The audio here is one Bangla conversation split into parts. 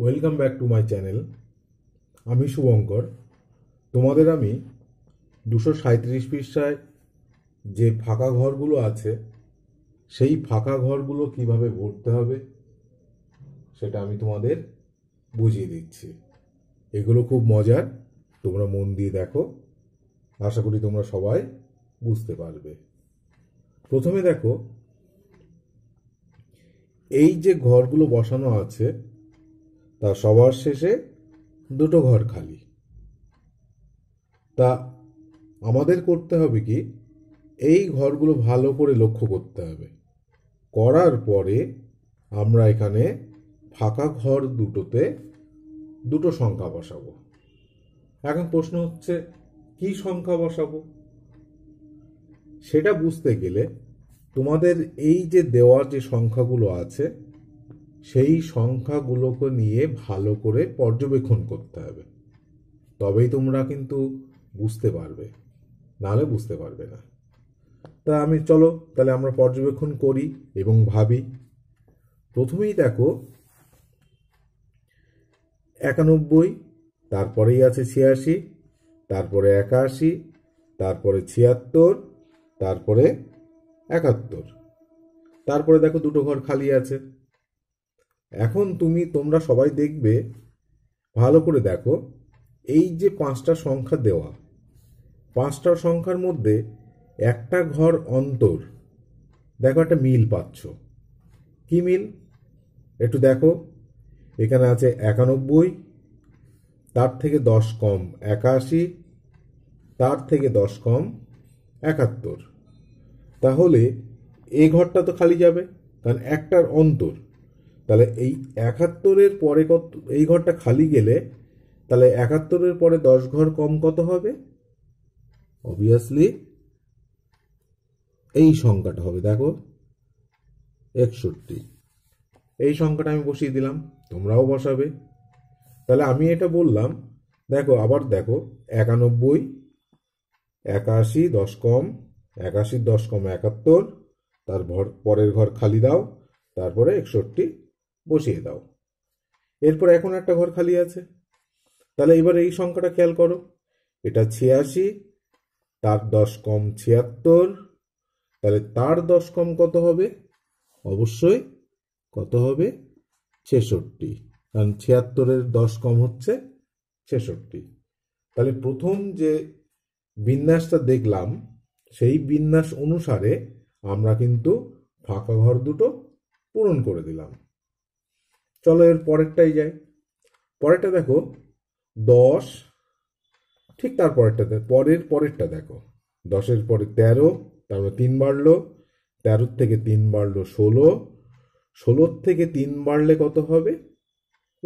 welcome back to my channel আমি শুভঙ্কর তোমাদের আমি দুশো সাঁত্রিশ পৃষ্ঠায় যে ফাঁকা ঘরগুলো আছে সেই ফাঁকা ঘরগুলো কিভাবে ভরতে হবে সেটা আমি তোমাদের বুঝিয়ে দিচ্ছি এগুলো খুব মজার তোমরা মন দিয়ে দেখো আশা করি তোমরা সবাই বুঝতে পারবে প্রথমে দেখো এই যে ঘরগুলো বসানো আছে তা সবার শেষে দুটো ঘর খালি তা আমাদের করতে হবে কি এই ঘরগুলো ভালো করে লক্ষ্য করতে হবে করার পরে আমরা এখানে ফাঁকা ঘর দুটোতে দুটো সংখ্যা বসাবো এখন প্রশ্ন হচ্ছে কি সংখ্যা বসাবো সেটা বুঝতে গেলে তোমাদের এই যে দেওয়ার যে সংখ্যাগুলো আছে সেই সংখ্যাগুলোকে নিয়ে ভালো করে পর্যবেক্ষণ করতে হবে তবেই তোমরা কিন্তু বুঝতে পারবে নাহলে বুঝতে পারবে না তা আমি চলো তাহলে আমরা পর্যবেক্ষণ করি এবং ভাবি প্রথমেই দেখো একানব্বই তারপরেই আছে ছিয়াশি তারপরে একাশি তারপরে ছিয়াত্তর তারপরে একাত্তর তারপরে দেখো দুটো ঘর খালি আছে এখন তুমি তোমরা সবাই দেখবে ভালো করে দেখো এই যে পাঁচটা সংখ্যা দেওয়া পাঁচটা সংখ্যার মধ্যে একটা ঘর অন্তর দেখো একটা মিল পাচ্ছ কি মিল একটু দেখো এখানে আছে একানব্বই তার থেকে দশ কম একাশি তার থেকে দশ কম একাত্তর তাহলে এ ঘরটা তো খালি যাবে কারণ একটার অন্তর তাহলে এই একাত্তরের পরে কত এই ঘরটা খালি গেলে তাহলে একাত্তরের পরে দশ ঘর কম কত হবে অবভিয়াসলি এই সংখ্যাটা হবে দেখো একষট্টি এই সংখ্যাটা আমি বসিয়ে দিলাম তোমরাও বসাবে তাহলে আমি এটা বললাম দেখো আবার দেখো একানব্বই একাশি দশ কম একাশির দশ কম একাত্তর তারপর পরের ঘর খালি দাও তারপরে একষট্টি বসিয়ে দাও এরপর এখন একটা ঘর খালি আছে তাহলে এবার এই সংখ্যাটা খেয়াল করো এটা ছিয়াশি তার দশ কম ছিয়াত্তর তাহলে তার দশ কম কত হবে অবশ্যই কত হবে ছেষট্টি কারণ ছিয়াত্তরের দশ কম হচ্ছে ছেষট্টি তাহলে প্রথম যে বিন্যাসটা দেখলাম সেই বিন্যাস অনুসারে আমরা কিন্তু ফাঁকা ঘর দুটো পূরণ করে দিলাম চলো এর পরেরটাই যাই পরেরটা দেখো দশ ঠিক তার পরেরটা পরের পরেরটা দেখো দশের পরে তেরো তারপরে মানে তিন বাড়লো তেরোর থেকে তিন বাড়লো ষোলো ষোলোর থেকে তিন বাড়লে কত হবে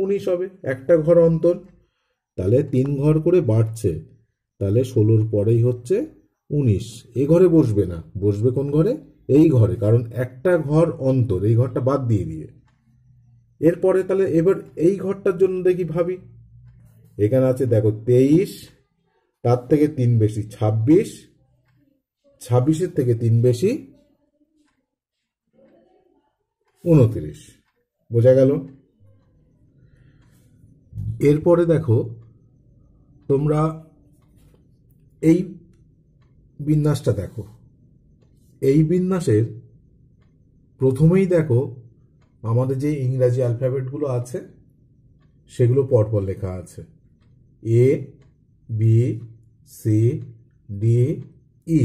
উনিশ হবে একটা ঘর অন্তর তাহলে তিন ঘর করে বাড়ছে তাহলে ষোলোর পরেই হচ্ছে উনিশ এ ঘরে বসবে না বসবে কোন ঘরে এই ঘরে কারণ একটা ঘর অন্তর এই ঘরটা বাদ দিয়ে দিয়ে এরপরে তাহলে এবার এই ঘরটার জন্য দেখি ভাবি এখানে আছে দেখো তেইশ তার থেকে তিন বেশি ছাব্বিশ ছাব্বিশের থেকে তিন বেশি উনত্রিশ বোঝা গেল এরপরে দেখো তোমরা এই বিন্যাসটা দেখো এই বিন্যাসের প্রথমেই দেখো আমাদের যে ইংরাজি অ্যালফাবেটগুলো আছে সেগুলো পরপর লেখা আছে A B C D E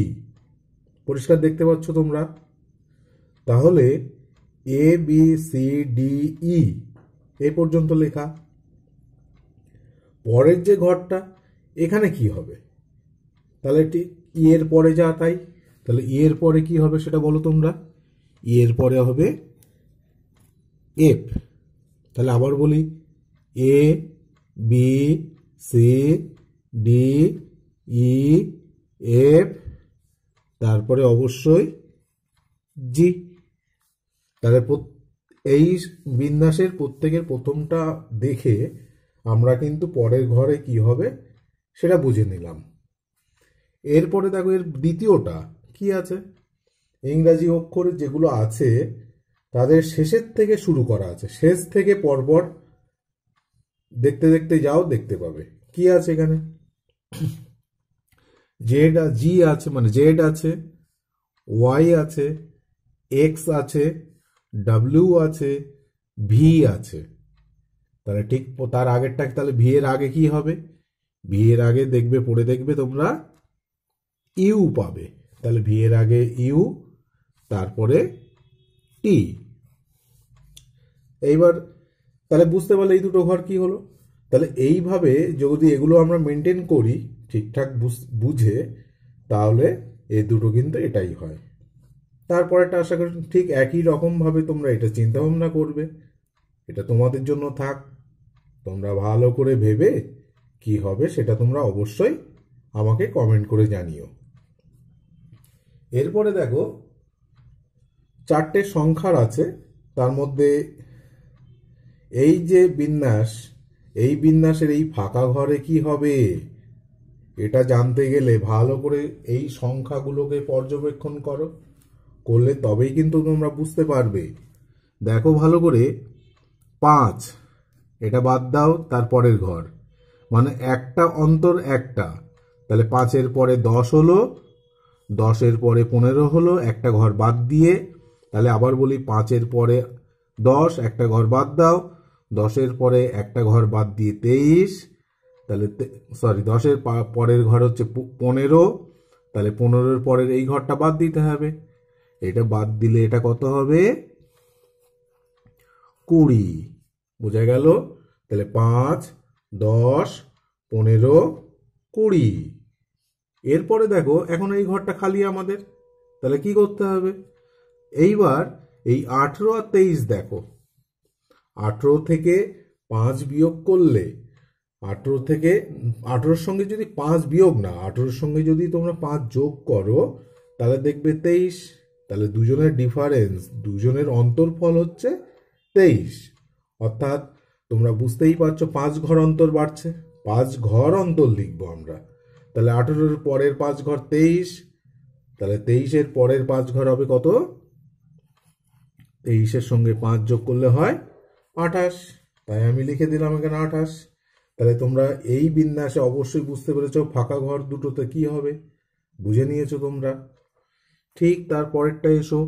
পরিষ্কার দেখতে পাচ্ছ তোমরা তাহলে A B C D E এ পর্যন্ত লেখা পরের যে ঘরটা এখানে কি হবে তাহলে ঠিক ই e এর পরে যা তাই তাহলে ই e এর পরে কি হবে সেটা বলো তোমরা ই e এর পরে হবে এফ তাহলে আবার বলি A B C D E F তারপরে অবশ্যই জি তাহলে এই বিন্যাসের প্রত্যেকের প্রথমটা দেখে আমরা কিন্তু পরের ঘরে কি হবে সেটা বুঝে নিলাম এরপরে দেখো এর দ্বিতীয়টা কি আছে ইংরাজি অক্ষর যেগুলো আছে তাদের শেষের থেকে শুরু করা আছে শেষ থেকে পরপর দেখতে দেখতে যাও দেখতে পাবে কি আছে এখানে জেড জি আছে মানে জেড আছে ওয়াই আছে এক্স আছে ডাব্লিউ আছে ভি আছে তাহলে ঠিক তার আগেরটা তাহলে ভি এর আগে কি হবে ভি এর আগে দেখবে পড়ে দেখবে তোমরা ইউ পাবে তাহলে ভি এর আগে ইউ তারপরে টি এইবার তাহলে বুঝতে পারলে এই দুটো ঘর কি হলো তাহলে এইভাবে যদি এগুলো আমরা মেনটেন করি ঠিকঠাক বুঝে তাহলে এ দুটো কিন্তু এটাই হয় তারপরেটা আশা করি ঠিক একই রকমভাবে তোমরা এটা চিন্তা ভাবনা করবে এটা তোমাদের জন্য থাক তোমরা ভালো করে ভেবে কি হবে সেটা তোমরা অবশ্যই আমাকে কমেন্ট করে জানিও এরপরে দেখো চারটে সংখ্যার আছে তার মধ্যে এই যে বিন্যাস এই বিন্যাসের এই ফাঁকা ঘরে কি হবে এটা জানতে গেলে ভালো করে এই সংখ্যাগুলোকে পর্যবেক্ষণ করো করলে তবেই কিন্তু তোমরা বুঝতে পারবে দেখো ভালো করে পাঁচ এটা বাদ দাও তার পরের ঘর মানে একটা অন্তর একটা তাহলে পাঁচের পরে দশ হলো দশের পরে পনেরো হলো একটা ঘর বাদ দিয়ে তাহলে আবার বলি পাঁচের পরে দশ একটা ঘর বাদ দাও দশের পরে একটা ঘর বাদ দিয়ে তেইশ তাহলে সরি দশের পরের ঘর হচ্ছে পনেরো তাহলে পনেরোর পরের এই ঘরটা বাদ দিতে হবে এটা বাদ দিলে এটা কত হবে কুড়ি বোঝা গেল তাহলে পাঁচ দশ পনেরো কুড়ি এরপরে দেখো এখন এই ঘরটা খালি আমাদের তাহলে কি করতে হবে এইবার এই আঠেরো আর তেইশ দেখো আঠেরো থেকে পাঁচ বিয়োগ করলে আঠেরো থেকে আঠেরোর সঙ্গে যদি পাঁচ বিয়োগ না আঠেরোর সঙ্গে যদি তোমরা পাঁচ যোগ করো তাহলে দেখবে তেইশ তাহলে দুজনের ডিফারেন্স দুজনের অন্তর ফল হচ্ছে তেইশ অর্থাৎ তোমরা বুঝতেই পারছো পাঁচ ঘর অন্তর বাড়ছে পাঁচ ঘর অন্তর লিখব আমরা তাহলে আঠেরোর পরের পাঁচ ঘর তেইশ তাহলে তেইশের পরের পাঁচ ঘর হবে কত তেইশের সঙ্গে পাঁচ যোগ করলে হয় আঠাশ তাই আমি লিখে দিলাম এখানে আঠাশ তাহলে তোমরা এই বিন্যাসে অবশ্যই বুঝতে পেরেছ ফাঁকা ঘর দুটোতে কি হবে বুঝে নিয়েছো তোমরা ঠিক তারপরেরটা এসো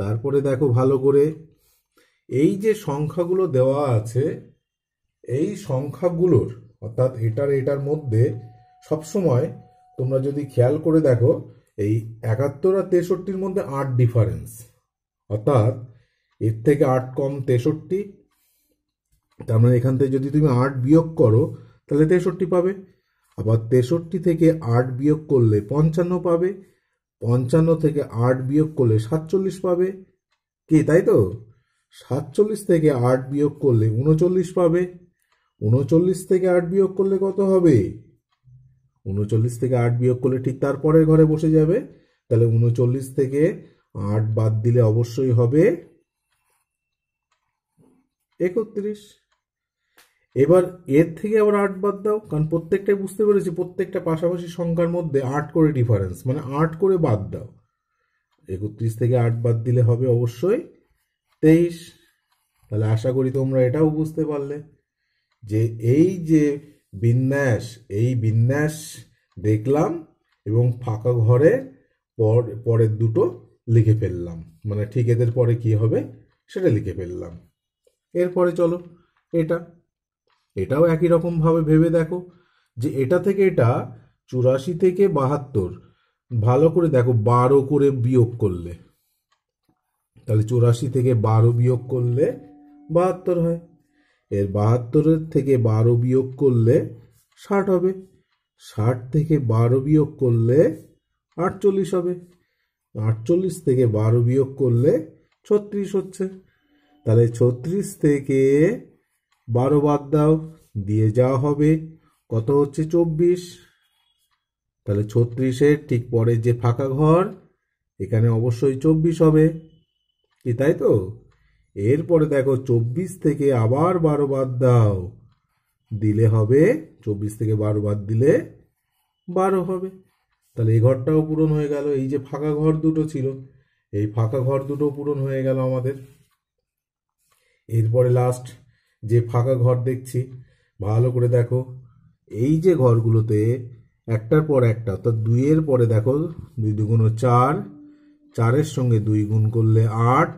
তারপরে দেখো ভালো করে এই যে সংখ্যাগুলো দেওয়া আছে এই সংখ্যাগুলোর অর্থাৎ এটার এটার মধ্যে সবসময় তোমরা যদি খেয়াল করে দেখো এই একাত্তর আর তেষট্টির মধ্যে আট ডিফারেন্স অর্থাৎ এর থেকে আট কম তেষট্টি তার মানে এখান থেকে যদি তুমি আট বিয়োগ করো তাহলে তেষট্টি পাবে আবার তেষট্টি থেকে আট বিয়োগ করলে পঞ্চান্ন পাবে পঞ্চান্ন থেকে আট বিয়োগ করলে সাতচল্লিশ পাবে কি তাই তো সাতচল্লিশ থেকে আট বিয়োগ করলে উনচল্লিশ পাবে উনচল্লিশ থেকে আট বিয়োগ করলে কত হবে উনচল্লিশ থেকে আট বিয়োগ করলে ঠিক তারপরের ঘরে বসে যাবে তাহলে উনচল্লিশ থেকে আট বাদ দিলে অবশ্যই হবে একত্রিশ এবার এর থেকে আবার আট বাদ দাও কারণ প্রত্যেকটাই বুঝতে পেরেছি প্রত্যেকটা পাশাপাশি সংখ্যার মধ্যে আট করে ডিফারেন্স মানে আট করে বাদ দাও একত্রিশ থেকে আট বাদ দিলে হবে অবশ্যই তেইশ তাহলে আশা করি তোমরা এটাও বুঝতে পারলে যে এই যে বিন্যাস এই বিন্যাস দেখলাম এবং ফাঁকা ঘরে পর পরের দুটো লিখে ফেললাম মানে ঠিক এদের পরে কি হবে সেটা লিখে ফেললাম এরপরে চলো এটা এটাও একই রকমভাবে ভেবে দেখো যে এটা থেকে এটা চুরাশি থেকে বাহাত্তর ভালো করে দেখো বারো করে বিয়োগ করলে তাহলে চুরাশি থেকে বারো বিয়োগ করলে বাহাত্তর হয় এর বাহাত্তরের থেকে বারো বিয়োগ করলে ষাট হবে ষাট থেকে বারো বিয়োগ করলে আটচল্লিশ হবে আটচল্লিশ থেকে বারো বিয়োগ করলে ছত্রিশ হচ্ছে তাহলে ছত্রিশ থেকে বারো বাদ দাও দিয়ে যাওয়া হবে কত হচ্ছে চব্বিশ তাহলে ছত্রিশের ঠিক পরে যে ফাঁকা ঘর এখানে অবশ্যই চব্বিশ হবে কি তাই তো এরপরে দেখো চব্বিশ থেকে আবার বারো বাদ দাও দিলে হবে চব্বিশ থেকে বারো বাদ দিলে বারো হবে তাহলে এই ঘরটাও পূরণ হয়ে গেল এই যে ফাঁকা ঘর দুটো ছিল এই ফাঁকা ঘর দুটো পূরণ হয়ে গেল আমাদের এরপরে লাস্ট যে ফাঁকা ঘর দেখছি ভালো করে দেখো এই যে ঘরগুলোতে একটার পর একটা অর্থাৎ দুইয়ের পরে দেখো দুই দুগুণ চার চারের সঙ্গে দুই গুণ করলে আট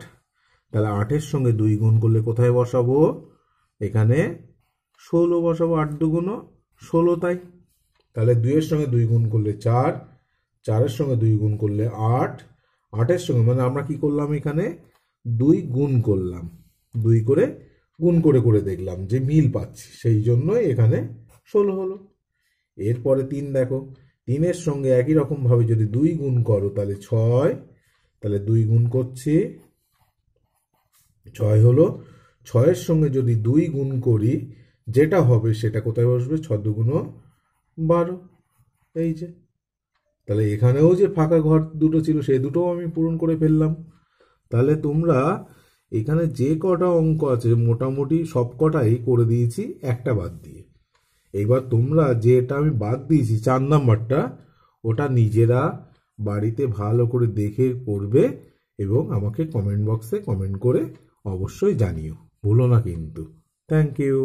তাহলে আটের সঙ্গে দুই গুণ করলে কোথায় বসাবো এখানে ষোলো বসাবো আট দুগুণও ষোলো তাই তাহলে দুইয়ের সঙ্গে দুই গুণ করলে চার চারের সঙ্গে দুই গুণ করলে আট আটের সঙ্গে মানে আমরা কি করলাম এখানে দুই গুণ করলাম দুই করে গুণ করে করে দেখলাম যে মিল পাচ্ছি সেই জন্যই এখানে ষোলো হলো এরপরে তিন দেখো তিনের সঙ্গে একই রকমভাবে যদি দুই গুণ করো তাহলে ছয় তাহলে দুই গুণ করছি ছয় হলো ছয়ের সঙ্গে যদি দুই গুণ করি যেটা হবে সেটা কোথায় বসবে ছ দুগুণ বারো এই যে তাহলে এখানেও যে ফাঁকা ঘর দুটো ছিল সেই দুটোও আমি পূরণ করে ফেললাম তাহলে তোমরা এখানে যে কটা অঙ্ক আছে মোটামুটি সব কটাই করে দিয়েছি একটা বাদ দিয়ে এইবার তোমরা যেটা আমি বাদ দিয়েছি চার নাম্বারটা ওটা নিজেরা বাড়িতে ভালো করে দেখে পড়বে এবং আমাকে কমেন্ট বক্সে কমেন্ট করে অবশ্যই জানিও ভুলো না কিন্তু থ্যাংক ইউ